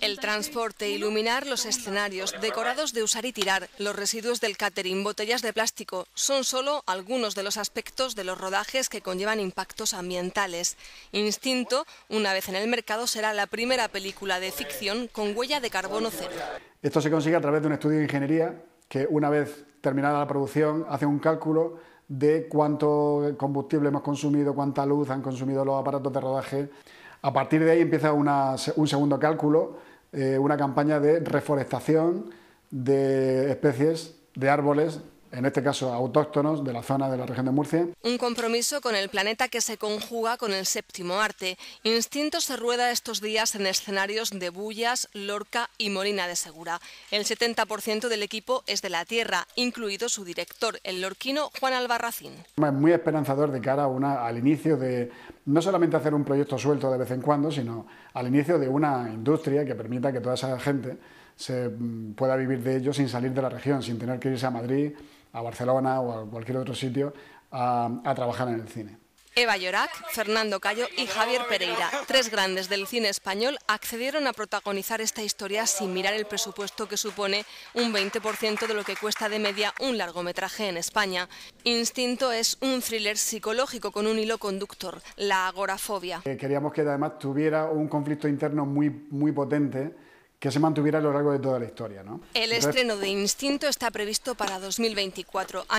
El transporte, iluminar los escenarios, decorados de usar y tirar, los residuos del catering, botellas de plástico, son solo algunos de los aspectos de los rodajes que conllevan impactos ambientales. Instinto, una vez en el mercado, será la primera película de ficción con huella de carbono cero. Esto se consigue a través de un estudio de ingeniería que una vez terminada la producción hace un cálculo de cuánto combustible hemos consumido, cuánta luz han consumido los aparatos de rodaje. A partir de ahí empieza un segundo cálculo, eh, una campaña de reforestación de especies, de árboles en este caso autóctonos de la zona de la región de Murcia. Un compromiso con el planeta que se conjuga con el séptimo arte. Instinto se rueda estos días en escenarios de Bullas, Lorca y Molina de Segura. El 70% del equipo es de la tierra, incluido su director, el lorquino Juan Albarracín. Es muy esperanzador de cara a una, al inicio de no solamente hacer un proyecto suelto de vez en cuando, sino al inicio de una industria que permita que toda esa gente se mm, pueda vivir de ello sin salir de la región, sin tener que irse a Madrid a Barcelona o a cualquier otro sitio a, trabajar en el cine. Eva Llorac, Fernando Cayo y Javier Pereira, tres grandes del cine español, accedieron a protagonizar esta historia sin mirar el presupuesto que supone un 20% de lo que cuesta de media un largometraje en España. Instinto es un thriller psicológico con un hilo conductor, la agorafobia. Eh, queríamos que además tuviera un conflicto interno muy potente que se mantuviera a lo largo de toda la historia. ¿no? El estreno de Instinto está previsto para 2024.